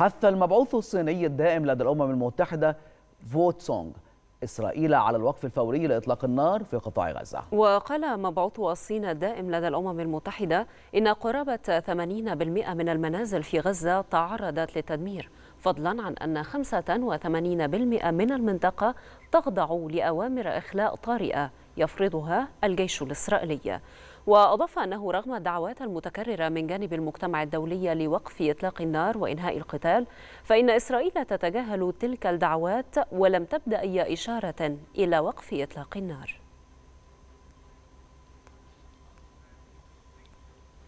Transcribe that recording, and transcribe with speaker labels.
Speaker 1: حث المبعوث الصيني الدائم لدى الأمم المتحدة فوت سونغ إسرائيل على الوقف الفوري لإطلاق النار في قطاع غزة
Speaker 2: وقال مبعوث الصين الدائم لدى الأمم المتحدة إن قرابة 80% من المنازل في غزة تعرضت للتدمير فضلا عن أن 85% من المنطقة تخضع لأوامر إخلاء طارئة يفرضها الجيش الإسرائيلي وأضاف أنه رغم الدعوات المتكررة من جانب المجتمع الدولي لوقف إطلاق النار وإنهاء القتال فإن إسرائيل تتجاهل تلك الدعوات ولم تبدأ أي إشارة إلى وقف إطلاق النار